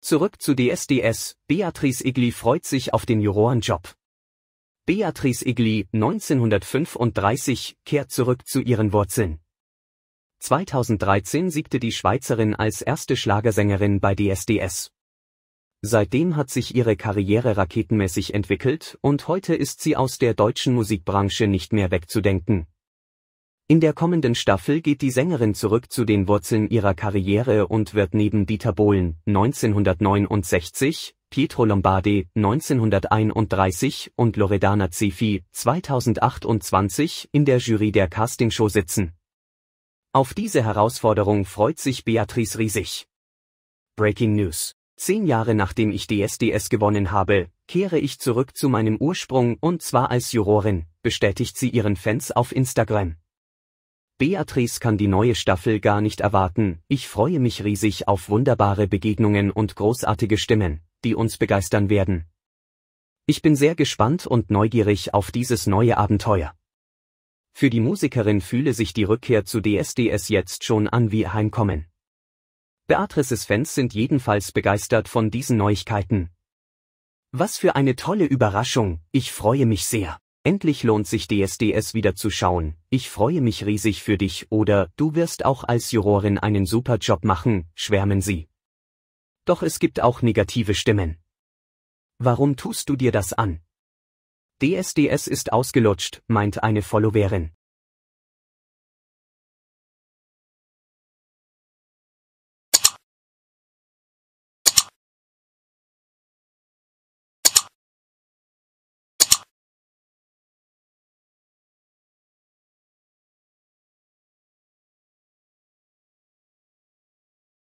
Zurück zu DSDS, Beatrice Igli freut sich auf den Jurorenjob. Beatrice Igli, 1935, kehrt zurück zu ihren Wurzeln. 2013 siegte die Schweizerin als erste Schlagersängerin bei DSDS. Seitdem hat sich ihre Karriere raketenmäßig entwickelt und heute ist sie aus der deutschen Musikbranche nicht mehr wegzudenken. In der kommenden Staffel geht die Sängerin zurück zu den Wurzeln ihrer Karriere und wird neben Dieter Bohlen 1969, Pietro Lombardi 1931 und Loredana Zifi 2028 in der Jury der Castingshow sitzen. Auf diese Herausforderung freut sich Beatrice riesig. Breaking News. Zehn Jahre nachdem ich DSDS gewonnen habe, kehre ich zurück zu meinem Ursprung und zwar als Jurorin, bestätigt sie ihren Fans auf Instagram. Beatrice kann die neue Staffel gar nicht erwarten. Ich freue mich riesig auf wunderbare Begegnungen und großartige Stimmen, die uns begeistern werden. Ich bin sehr gespannt und neugierig auf dieses neue Abenteuer. Für die Musikerin fühle sich die Rückkehr zu DSDS jetzt schon an wie Heimkommen. Beatrices Fans sind jedenfalls begeistert von diesen Neuigkeiten. Was für eine tolle Überraschung, ich freue mich sehr. Endlich lohnt sich DSDS wieder zu schauen. Ich freue mich riesig für dich oder du wirst auch als Jurorin einen super Job machen, schwärmen sie. Doch es gibt auch negative Stimmen. Warum tust du dir das an? DSDS ist ausgelutscht, meint eine Followerin.